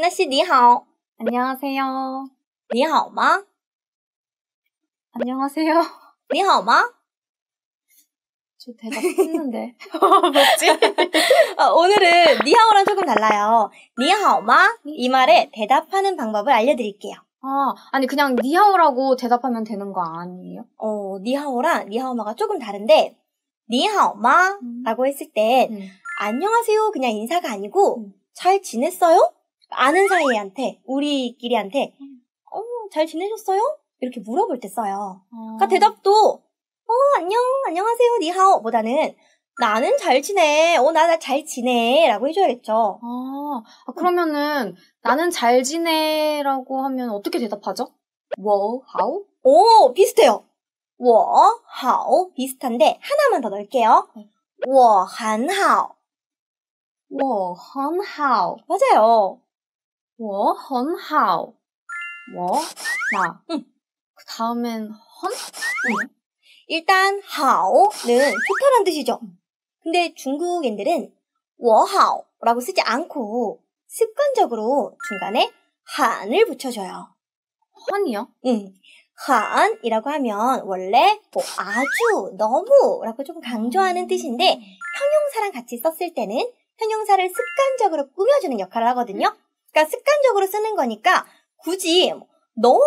진아 씨, 니하오. 안녕하세요. 니하오마? 안녕하세요. 니하오마? 저 대답 했는데. 뭐지? 어, 오늘은 니하오랑 조금 달라요. 니하오마? 이 말에 대답하는 방법을 알려드릴게요. 아, 아니 그냥 니하오라고 대답하면 되는 거 아니에요? 어, 니하오랑 니하오마가 조금 다른데 니하오마라고 했을 때 음. 음. 안녕하세요 그냥 인사가 아니고 음. 잘 지냈어요? 아는 사이한테 우리끼리한테 음. 어, 잘 지내셨어요? 이렇게 물어볼 때 써요. 어. 그러니까 대답도 어, 안녕, 안녕하세요, 니하오 보다는 나는 잘 지내. 어, 나, 나 잘 지내. 라고 해줘야겠죠. 아, 아 그러면은, 나는 잘 지내. 라고 하면 어떻게 대답하죠? 워, 하오? 오, 비슷해요. 워, 하오. 비슷한데, 하나만 더 넣을게요. 네. 워, 한, 하오. 워, 한, 하오. 맞아요. 我很好.我, 나. 응. 그 다음엔 헌? 응. 일단 하오는 좋다란 뜻이죠. 근데 중국인들은 워하오라고 쓰지 않고 습관적으로 중간에 한을 붙여줘요. 헌이요? 응. 한이라고 하면 원래 뭐 아주, 너무라고 좀 강조하는 뜻인데 음. 형용사랑 같이 썼을 때는 형용사를 습관적으로 꾸며주는 역할을 하거든요. 그러니까 습관적으로 쓰는 거니까 굳이 뭐 너무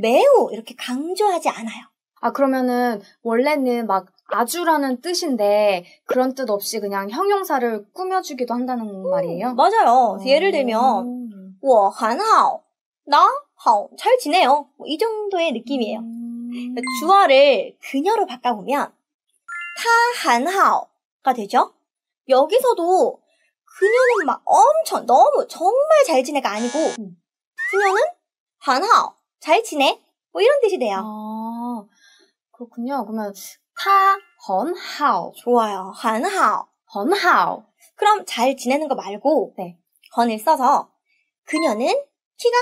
매우 이렇게 강조하지 않아요. 아 그러면은 원래는 막 아주라는 뜻인데 그런 뜻 없이 그냥 형용사를 꾸며주기도 한다는 음, 말이에요. 맞아요. 음. 예를 들면 我很好,나好,잘 지내요. 뭐이 정도의 느낌이에요. 음. 그 그러니까 주어를 그녀로 바꿔보면 타很好가 되죠. 여기서도 그녀는 막 엄청 너무 정말 잘 지내가 아니고 그녀는 한하오잘 지내 뭐 이런 뜻이 돼요. 아, 그렇군요. 그러면 카 헌하오 좋아요. 한하오 헌하오 그럼 잘 지내는 거 말고 네. 헌을 써서 그녀는 키가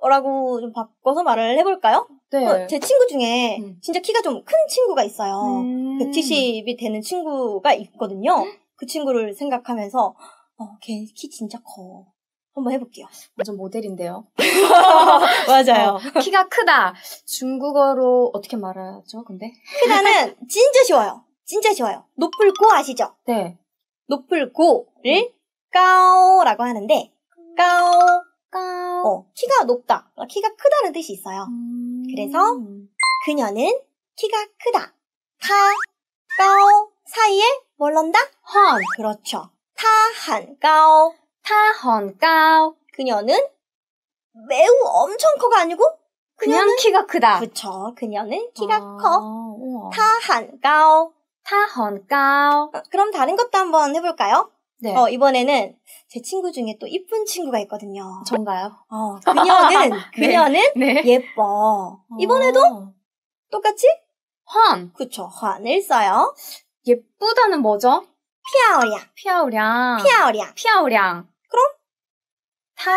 커라고 좀 바꿔서 말을 해볼까요? 네. 어, 제 친구 중에 음. 진짜 키가 좀 큰 친구가 있어요. 음. 170이 되는 친구가 있거든요. 그 친구를 생각하면서 어, 걔 키 진짜 커. 한번 해볼게요. 완전 모델인데요. 맞아요. 어, 키가 크다. 중국어로 어떻게 말하죠? 근데 크다는 진짜 쉬워요. 진짜 쉬워요. 높을 고 아시죠? 네. 높을 고를 까오라고 하는데 까오 까오 어, 키가 높다. 키가 크다는 뜻이 있어요. 음... 그래서 그녀는 키가 크다. 타 까오 사이에 올른다? 헌, 그렇죠. 타한가오. 타헌가오. 그녀는 매우 엄청 커가 아니고 그냥 키가 크다. 그쵸. 그녀는 키가 아, 커. 타한가오. 타헌가오. 아, 그럼 다른 것도 한번 해볼까요? 네. 어, 이번에는 제 친구 중에 또 이쁜 친구가 있거든요. 전가요? 어, 그녀는, 네. 그녀는 네, 예뻐. 이번에도 어. 똑같이 환. 그쵸. 헌을 써요. 예쁘다는 뭐죠? 피아오량. 피아오량. 피아오량. 피아오량. 그럼 타,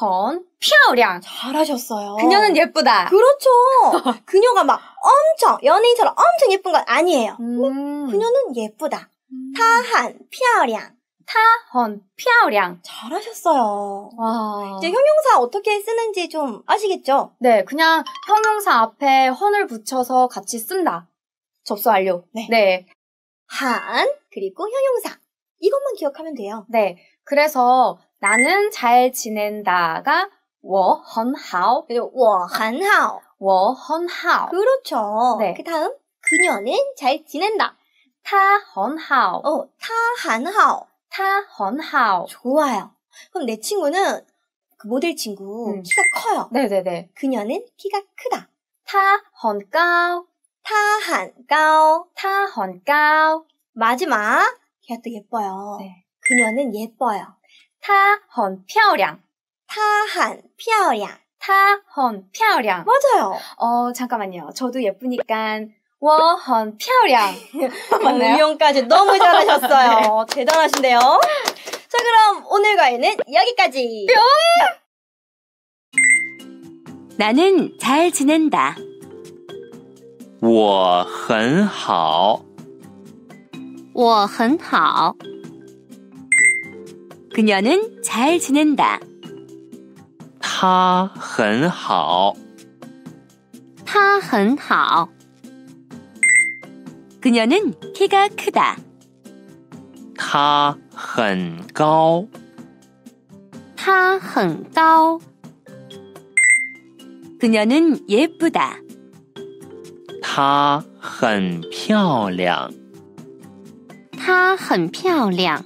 헌 피아오량. 잘하셨어요. 그녀는 예쁘다. 그렇죠. 그녀가 막 엄청 연예인처럼 엄청 예쁜 건 아니에요. 음. 그녀는 예쁘다. 타, 음. 헌, 한 피아오량. 타헌 피아오량 잘하셨어요. 와. 이제 형용사 어떻게 쓰는지 좀 아시겠죠? 네, 그냥 형용사 앞에 헌을 붙여서 같이 쓴다. 접수 완료. 네. 네. 한 그리고 형용사 이것만 기억하면 돼요. 네. 그래서 나는 잘 지낸다가 我很好 그리고 워한하오 워헌하오 그렇죠. 네. 그 다음 그녀는 잘 지낸다. 타她很好 어, 타한하오 타헌하오 좋아요. 그럼 내 친구는 그 모델 친구 음. 키가 커요. 네네네. 네, 네. 그녀는 키가 크다. 타헌가오 타한가오, 타헌가오. 마지막, 걔도 예뻐요. 네. 그녀는 예뻐요. 타헌漂亮, 타한漂亮, 타헌漂亮. 맞아요. 어, 잠깐만요. 저도 예쁘니까 我헌漂亮 맞나요? 운명까지 너무 잘하셨어요. 네. 대단하신데요. 자, 그럼 오늘 과외는 여기까지. 뿅! 나는 잘 지낸다. 我很好，我很好。그녀는잘지낸 다。 他很好，他很好。그녀는키가크 다。 他很高，他很高。그녀는예쁘 다。 它很漂亮，它很漂亮。